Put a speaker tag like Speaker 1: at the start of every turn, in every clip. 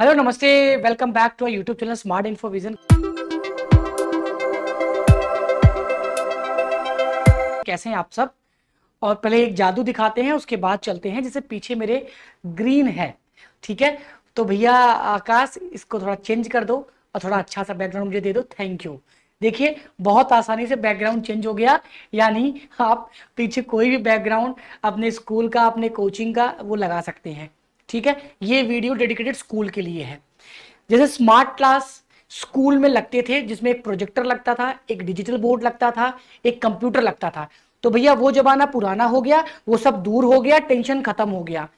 Speaker 1: hello नमस्ते welcome back to YouTube channel smart infovision कैसे हैं आप सब और पहले एक जादू दिखाते हैं उसके बाद चलते हैं जैसे पीछे मेरे ग्रीन है ठीक है तो भैया आकाश इसको थोड़ा चेंज कर दो और थोड़ा अच्छा सा बैकग्राउंड मुझे दे दो थैंक यू देखिए बहुत आसानी से बैकग्राउंड चेंज हो गया यानी आप पीछे कोई भी बैकग्राउंड अपने स्कूल का अपने कोचिंग का वो लगा सकते हैं ठीक है ये वीडियो डेडिकेटेड स्कूल के लिए है जैसे स्मार्ट क्लास स्कूल में लगते थे जिसमें एक प्रोजेक्टर लगता था एक डिजिटल बोर्ड लगता था एक कंप्यूटर लगता था तो भैया वो जमाना पुराना हो गया वो सब दूर हो गया टेंशन खत्म हो गया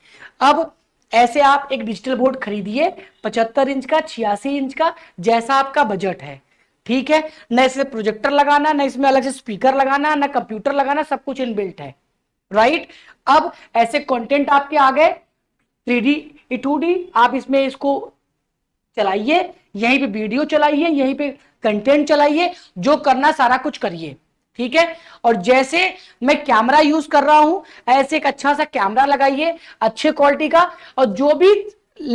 Speaker 1: अब ऐसे आप एक डिजिटल बोर्ड खरीदिए पचहत्तर इंच का छियासी इंच का जैसा आपका बजट है ठीक है न इसमें प्रोजेक्टर लगाना न इसमें अलग से स्पीकर लगाना न कंप्यूटर लगाना सब कुछ इनबिल्ट है राइट अब ऐसे कंटेंट आपके आ गए थ्री डी टू डी आप इसमें इसको चलाइए यहीं पे वीडियो चलाइए यहीं पे कंटेंट चलाइए जो करना सारा कुछ करिए ठीक है और जैसे मैं कैमरा यूज कर रहा हूं ऐसे एक अच्छा सा कैमरा लगाइए अच्छे क्वालिटी का और जो भी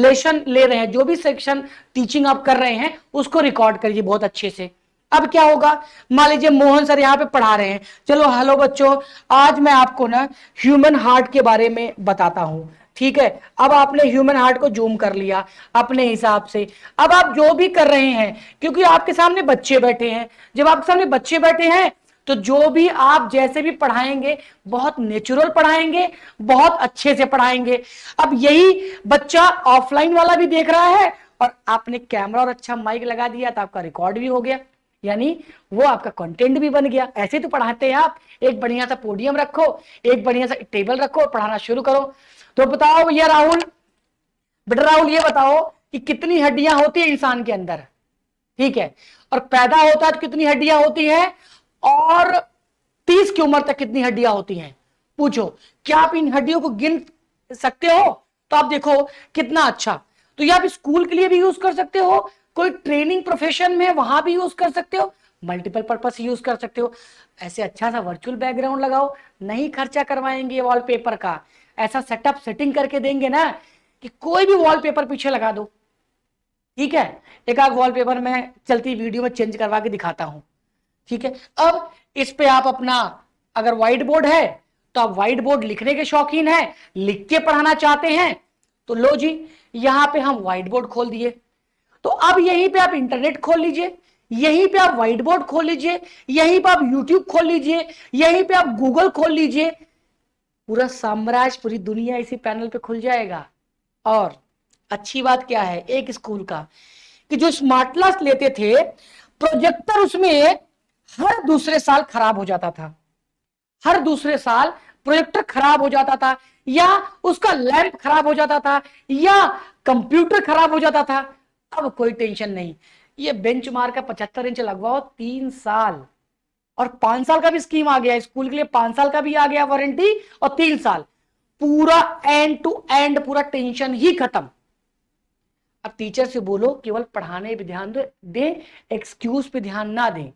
Speaker 1: लेशन ले रहे हैं जो भी सेक्शन टीचिंग आप कर रहे हैं उसको रिकॉर्ड करिए बहुत अच्छे से अब क्या होगा मान लीजिए मोहन सर यहाँ पे पढ़ा रहे हैं चलो हेलो बच्चों आज मैं आपको ना ह्यूमन हार्ट के बारे में बताता हूँ ठीक है अब आपने ह्यूमन हार्ट को जूम कर लिया अपने हिसाब से अब आप जो भी कर रहे हैं क्योंकि आपके सामने बच्चे बैठे हैं जब आपके सामने बच्चे बैठे हैं तो जो भी आप जैसे भी पढ़ाएंगे बहुत नेचुरल पढ़ाएंगे बहुत अच्छे से पढ़ाएंगे अब यही बच्चा ऑफलाइन वाला भी देख रहा है और आपने कैमरा और अच्छा माइक लगा दिया तो आपका रिकॉर्ड भी हो गया यानी वो आपका कंटेंट भी बन गया ऐसे तो पढ़ाते हैं आप एक बढ़िया सा पोडियम रखो एक बढ़िया सा टेबल रखो पढ़ाना शुरू करो तो बताओ भैया राहुल बेटा राहुल ये बताओ कि कितनी हड्डियां होती है इंसान के अंदर ठीक है और पैदा होता है तो कितनी हड्डियां होती है और तीस की उम्र तक कितनी हड्डियां होती हैं पूछो क्या आप इन हड्डियों को गिन सकते हो तो आप देखो कितना अच्छा तो ये आप स्कूल के लिए भी यूज कर सकते हो कोई ट्रेनिंग प्रोफेशन में वहां भी यूज कर सकते हो मल्टीपल पर्पस यूज कर सकते हो ऐसे अच्छा सा वर्चुअल बैकग्राउंड लगाओ नहीं खर्चा करवाएंगे वॉलपेपर का ऐसा सेटअप सेटिंग करके देंगे ना कि कोई भी वॉलपेपर पीछे लगा दो ठीक है एक वॉल वॉलपेपर में चलती वीडियो में चेंज करवा के दिखाता हूं ठीक है अब इस पे आप अपना अगर व्हाइट बोर्ड है तो आप व्हाइट बोर्ड लिखने के शौकीन है लिख के पढ़ाना चाहते हैं तो लो जी यहां पे हम व्हाइट बोर्ड खोल दिए तो अब यहीं पे आप इंटरनेट खोल लीजिए यहीं पे आप व्हाइट बोर्ड खोल लीजिए यहीं पे आप यूट्यूब खोल लीजिए यहीं पे आप गूगल खोल लीजिए पूरा साम्राज्य पूरी दुनिया इसी पैनल पे खुल जाएगा और अच्छी बात क्या है एक स्कूल का कि जो स्मार्ट क्लास लेते थे प्रोजेक्टर उसमें हर दूसरे साल खराब हो जाता था हर दूसरे साल प्रोजेक्टर खराब हो जाता था या उसका लैंप खराब हो जाता था या कंप्यूटर खराब हो जाता था अब कोई टेंशन नहीं ये बेंच मार्क का पचहत्तर इंच लगवाओ तीन साल और पांच साल का भी स्कीम आ गया स्कूल के लिए पांच साल का भी आ गया वारंटी और तीन साल पूरा एंड टू एंड पूरा टेंशन ही खत्म अब टीचर से बोलो केवल पढ़ाने पे ध्यान दे एक्सक्यूज पे ध्यान ना दे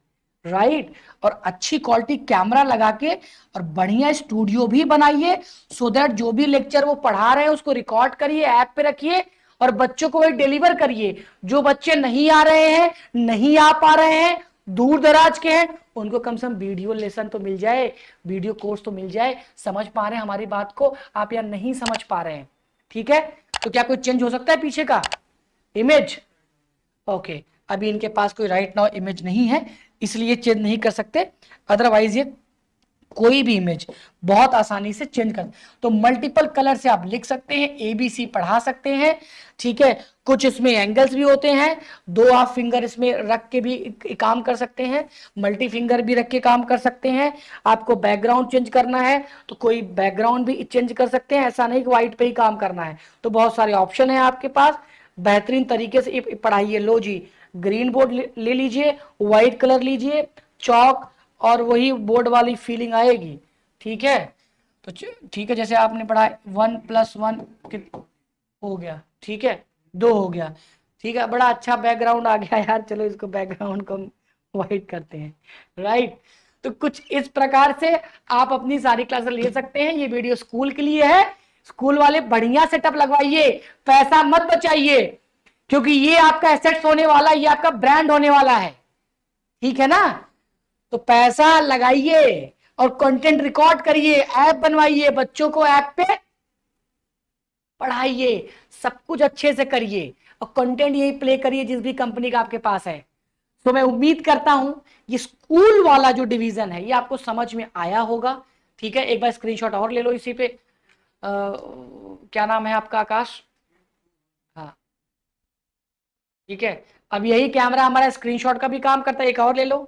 Speaker 1: राइट और अच्छी क्वालिटी कैमरा लगा के और बढ़िया स्टूडियो भी बनाइए सो दैट जो भी लेक्चर वो पढ़ा रहे हैं उसको रिकॉर्ड करिए ऐप पे रखिए और बच्चों को वही डिलीवर करिए जो बच्चे नहीं आ रहे हैं नहीं आ पा रहे हैं दूर दराज के हैं उनको कम से कम वीडियो लेसन तो मिल जाए वीडियो कोर्स तो मिल जाए समझ पा रहे हैं हमारी बात को आप या नहीं समझ पा रहे हैं ठीक है तो क्या कोई चेंज हो सकता है पीछे का इमेज ओके अभी इनके पास कोई राइट नाउ इमेज नहीं है इसलिए चेंज नहीं कर सकते अदरवाइज ये कोई भी इमेज बहुत आसानी से चेंज कर तो मल्टीपल कलर से आप लिख सकते हैं एबीसी पढ़ा सकते हैं ठीक है कुछ इसमें एंगल्स भी होते हैं दो आप फिंगर इसमें रख के भी काम कर सकते हैं मल्टी फिंगर भी रख के काम कर सकते हैं आपको बैकग्राउंड चेंज करना है तो कोई बैकग्राउंड भी चेंज कर सकते हैं ऐसा नहीं कि व्हाइट पे ही काम करना है तो बहुत सारे ऑप्शन है आपके पास बेहतरीन तरीके से पढ़ाइए लो जी ग्रीन बोर्ड ले लीजिए व्हाइट कलर लीजिए चौक और वही बोर्ड वाली फीलिंग आएगी ठीक है तो ठीक है जैसे आपने पढ़ा वन प्लस वन हो गया ठीक है दो हो गया ठीक है बड़ा अच्छा बैकग्राउंड आ गया यार चलो इसको बैकग्राउंड को वाइट करते हैं राइट तो कुछ इस प्रकार से आप अपनी सारी क्लास ले सकते हैं ये वीडियो स्कूल के लिए है स्कूल वाले बढ़िया सेटअप लगवाइए पैसा मत बचाइए क्योंकि ये आपका एसेट्स होने वाला ये आपका ब्रांड होने वाला है ठीक है ना तो पैसा लगाइए और कंटेंट रिकॉर्ड करिए ऐप बनवाइए बच्चों को ऐप पे पढ़ाइए सब कुछ अच्छे से करिए और कंटेंट यही प्ले करिए जिस भी कंपनी का आपके पास है तो मैं उम्मीद करता हूं ये स्कूल वाला जो डिवीजन है ये आपको समझ में आया होगा ठीक है एक बार स्क्रीनशॉट और ले लो इसी पे आ, क्या नाम है आपका आकाश हाँ ठीक है अब यही कैमरा हमारा स्क्रीनशॉट का भी काम करता है एक और ले लो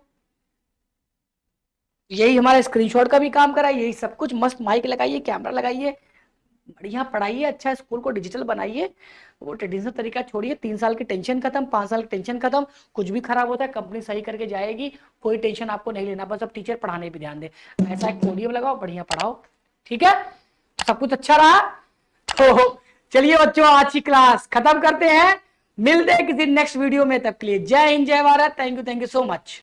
Speaker 1: यही हमारा स्क्रीनशॉट का भी काम करा यही सब कुछ मस्त माइक लगाइए कैमरा लगाइए बढ़िया पढ़ाइए अच्छा स्कूल को डिजिटल बनाइए वो ट्रेडिशनल तरीका छोड़िए तीन साल की टेंशन खत्म पांच साल की टेंशन खत्म कुछ भी खराब होता है कंपनी सही करके जाएगी कोई टेंशन आपको नहीं लेना बस अब टीचर पढ़ाने पर ध्यान दे ऐसा एक पोडियम लगाओ बढ़िया पढ़ाओ ठीक है सब कुछ अच्छा रहा तो चलिए बच्चों आज की क्लास खत्म करते हैं मिलते हैं किसी नेक्स्ट वीडियो में तब के लिए जय हिंद जय Bharat thank you thank you so much